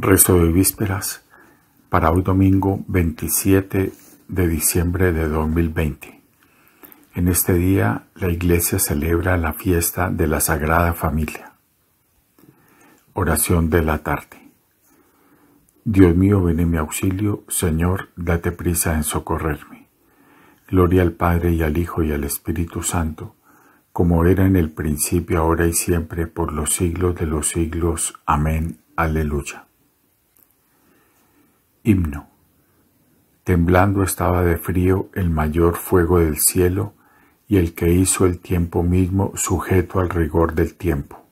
Resto de vísperas para hoy domingo 27 de diciembre de 2020. En este día la iglesia celebra la fiesta de la Sagrada Familia. Oración de la tarde. Dios mío, ven en mi auxilio, Señor, date prisa en socorrerme. Gloria al Padre y al Hijo y al Espíritu Santo, como era en el principio, ahora y siempre, por los siglos de los siglos. Amén. Aleluya. Himno. Temblando estaba de frío el mayor fuego del cielo y el que hizo el tiempo mismo sujeto al rigor del tiempo.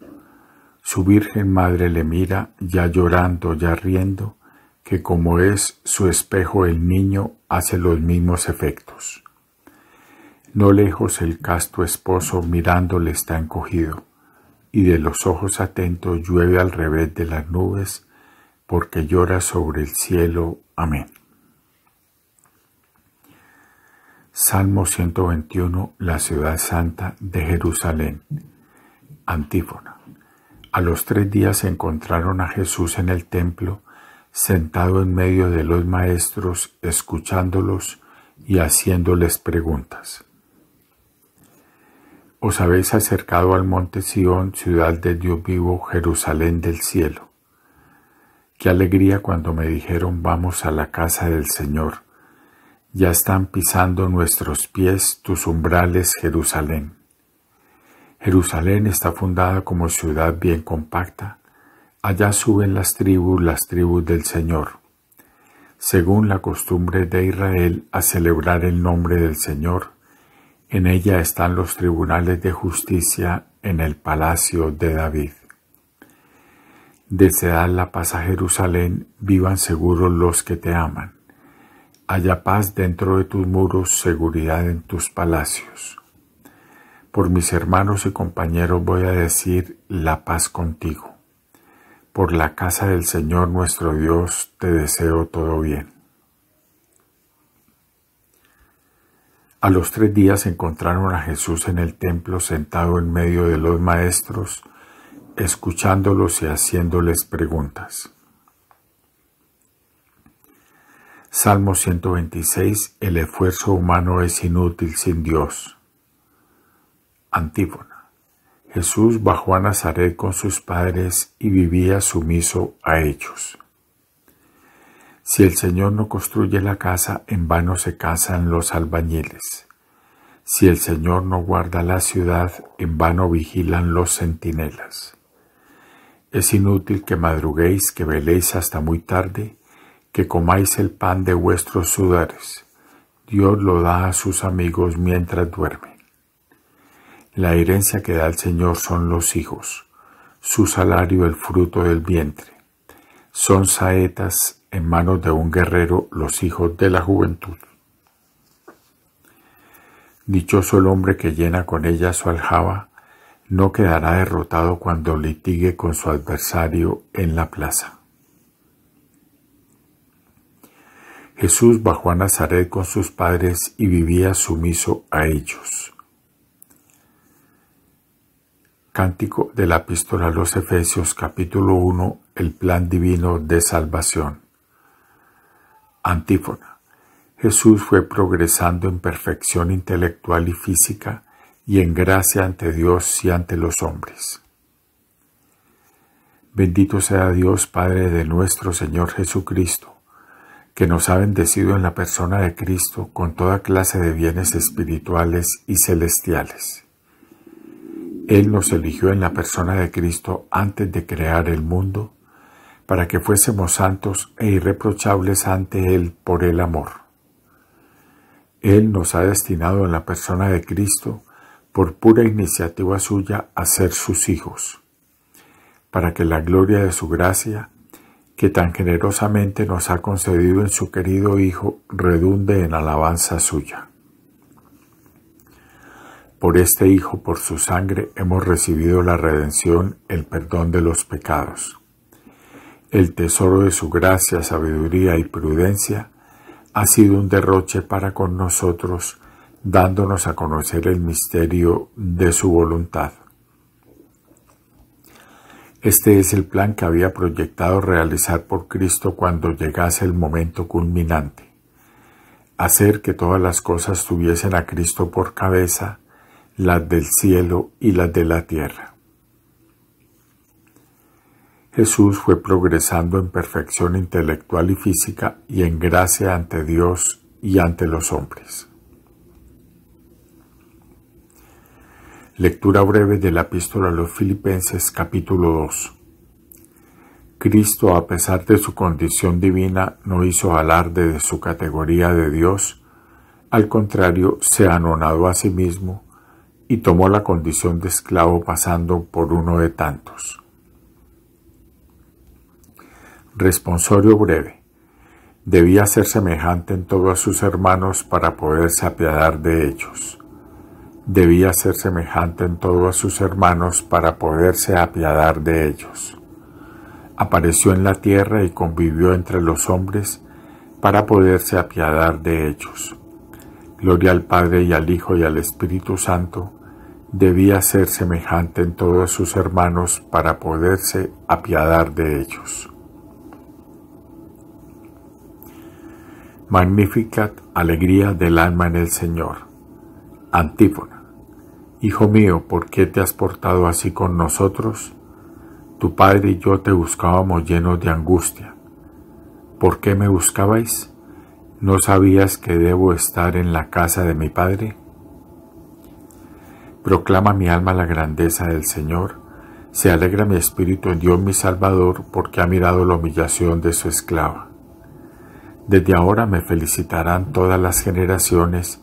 Su Virgen Madre le mira, ya llorando, ya riendo, que como es su espejo el niño hace los mismos efectos. No lejos el casto esposo mirándole está encogido, y de los ojos atentos llueve al revés de las nubes porque llora sobre el cielo. Amén. Salmo 121, la ciudad santa de Jerusalén. Antífona. A los tres días encontraron a Jesús en el templo, sentado en medio de los maestros, escuchándolos y haciéndoles preguntas. Os habéis acercado al monte Sión, ciudad de Dios vivo, Jerusalén del cielo Qué alegría cuando me dijeron vamos a la casa del Señor. Ya están pisando nuestros pies tus umbrales, Jerusalén. Jerusalén está fundada como ciudad bien compacta. Allá suben las tribus, las tribus del Señor, según la costumbre de Israel a celebrar el nombre del Señor. En ella están los tribunales de justicia en el palacio de David. Desead la paz a Jerusalén, vivan seguros los que te aman. Haya paz dentro de tus muros, seguridad en tus palacios. Por mis hermanos y compañeros voy a decir la paz contigo. Por la casa del Señor nuestro Dios te deseo todo bien. A los tres días encontraron a Jesús en el templo sentado en medio de los maestros, escuchándolos y haciéndoles preguntas. Salmo 126. El esfuerzo humano es inútil sin Dios. Antífona. Jesús bajó a Nazaret con sus padres y vivía sumiso a ellos. Si el Señor no construye la casa, en vano se casan los albañiles. Si el Señor no guarda la ciudad, en vano vigilan los centinelas. Es inútil que madruguéis, que veléis hasta muy tarde, que comáis el pan de vuestros sudares. Dios lo da a sus amigos mientras duermen. La herencia que da el Señor son los hijos, su salario el fruto del vientre. Son saetas en manos de un guerrero los hijos de la juventud. Dichoso el hombre que llena con ella su aljaba, no quedará derrotado cuando litigue con su adversario en la plaza. Jesús bajó a Nazaret con sus padres y vivía sumiso a ellos. Cántico de la Pistola a los Efesios capítulo 1 El plan divino de salvación. Antífona. Jesús fue progresando en perfección intelectual y física y en gracia ante Dios y ante los hombres. Bendito sea Dios Padre de nuestro Señor Jesucristo, que nos ha bendecido en la persona de Cristo con toda clase de bienes espirituales y celestiales. Él nos eligió en la persona de Cristo antes de crear el mundo, para que fuésemos santos e irreprochables ante Él por el amor. Él nos ha destinado en la persona de Cristo por pura iniciativa suya a ser sus hijos, para que la gloria de su gracia, que tan generosamente nos ha concedido en su querido Hijo, redunde en alabanza suya. Por este Hijo, por su sangre, hemos recibido la redención, el perdón de los pecados. El tesoro de su gracia, sabiduría y prudencia ha sido un derroche para con nosotros, dándonos a conocer el misterio de su voluntad. Este es el plan que había proyectado realizar por Cristo cuando llegase el momento culminante. Hacer que todas las cosas tuviesen a Cristo por cabeza, las del cielo y las de la tierra. Jesús fue progresando en perfección intelectual y física y en gracia ante Dios y ante los hombres. Lectura breve de la epístola a los Filipenses capítulo 2. Cristo, a pesar de su condición divina, no hizo alarde de su categoría de Dios, al contrario, se anonadó a sí mismo y tomó la condición de esclavo pasando por uno de tantos. Responsorio breve. Debía ser semejante en todos sus hermanos para poderse apiadar de ellos debía ser semejante en todos sus hermanos para poderse apiadar de ellos. Apareció en la tierra y convivió entre los hombres para poderse apiadar de ellos. Gloria al Padre y al Hijo y al Espíritu Santo, debía ser semejante en todos sus hermanos para poderse apiadar de ellos. Magnificat alegría del alma en el Señor. Antífona. Hijo mío, ¿por qué te has portado así con nosotros? Tu padre y yo te buscábamos llenos de angustia. ¿Por qué me buscabais? ¿No sabías que debo estar en la casa de mi padre? Proclama mi alma la grandeza del Señor. Se alegra mi espíritu en Dios mi Salvador, porque ha mirado la humillación de su esclava. Desde ahora me felicitarán todas las generaciones,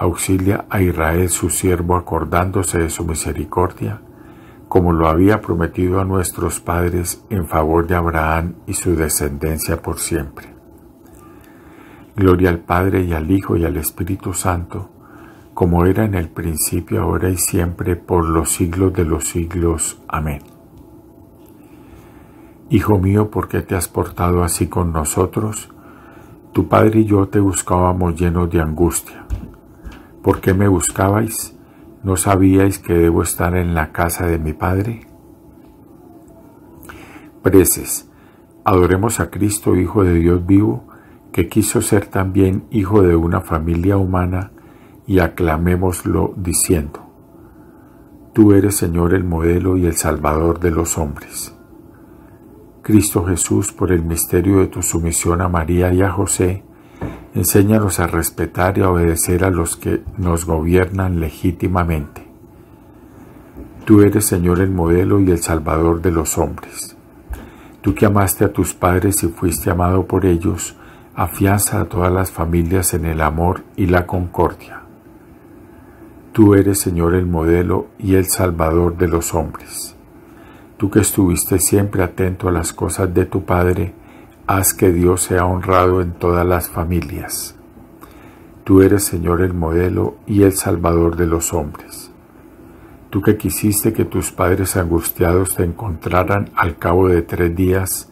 auxilia a Israel su siervo acordándose de su misericordia, como lo había prometido a nuestros padres en favor de Abraham y su descendencia por siempre. Gloria al Padre y al Hijo y al Espíritu Santo, como era en el principio, ahora y siempre, por los siglos de los siglos. Amén. Hijo mío, ¿por qué te has portado así con nosotros? Tu padre y yo te buscábamos llenos de angustia. ¿Por qué me buscabais? ¿No sabíais que debo estar en la casa de mi Padre? Preces, adoremos a Cristo, Hijo de Dios vivo, que quiso ser también hijo de una familia humana, y aclamémoslo diciendo, Tú eres Señor el modelo y el Salvador de los hombres. Cristo Jesús, por el misterio de tu sumisión a María y a José, Enséñanos a respetar y a obedecer a los que nos gobiernan legítimamente. Tú eres, Señor, el modelo y el salvador de los hombres. Tú que amaste a tus padres y fuiste amado por ellos, afianza a todas las familias en el amor y la concordia. Tú eres, Señor, el modelo y el salvador de los hombres. Tú que estuviste siempre atento a las cosas de tu Padre, Haz que Dios sea honrado en todas las familias. Tú eres, Señor, el modelo y el Salvador de los hombres. Tú que quisiste que tus padres angustiados te encontraran al cabo de tres días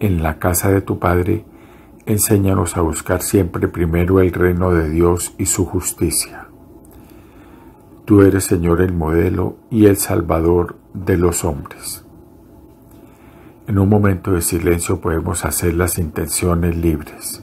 en la casa de tu Padre, enséñanos a buscar siempre primero el reino de Dios y su justicia. Tú eres, Señor, el modelo y el Salvador de los hombres. En un momento de silencio podemos hacer las intenciones libres.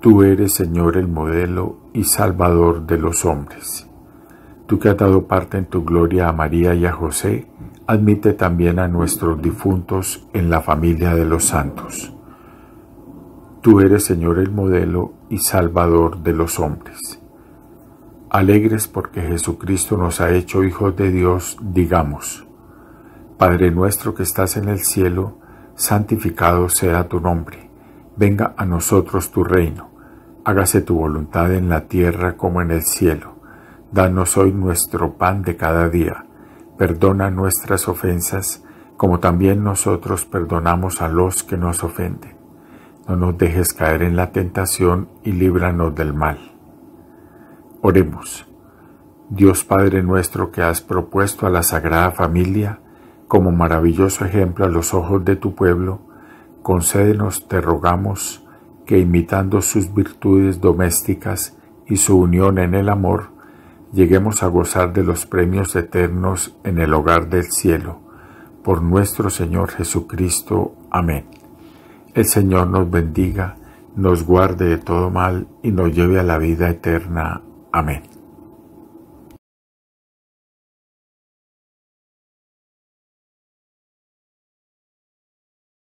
Tú eres, Señor, el modelo y salvador de los hombres. Tú que has dado parte en tu gloria a María y a José, admite también a nuestros difuntos en la familia de los santos. Tú eres, Señor, el modelo y salvador de los hombres. Alegres porque Jesucristo nos ha hecho hijos de Dios, digamos, Padre nuestro que estás en el cielo, santificado sea tu nombre, venga a nosotros tu reino, hágase tu voluntad en la tierra como en el cielo. Danos hoy nuestro pan de cada día Perdona nuestras ofensas, como también nosotros perdonamos a los que nos ofenden. No nos dejes caer en la tentación y líbranos del mal. Oremos. Dios Padre nuestro que has propuesto a la Sagrada Familia como maravilloso ejemplo a los ojos de tu pueblo, concédenos, te rogamos, que imitando sus virtudes domésticas y su unión en el amor, lleguemos a gozar de los premios eternos en el hogar del cielo. Por nuestro Señor Jesucristo. Amén. El Señor nos bendiga, nos guarde de todo mal y nos lleve a la vida eterna. Amén.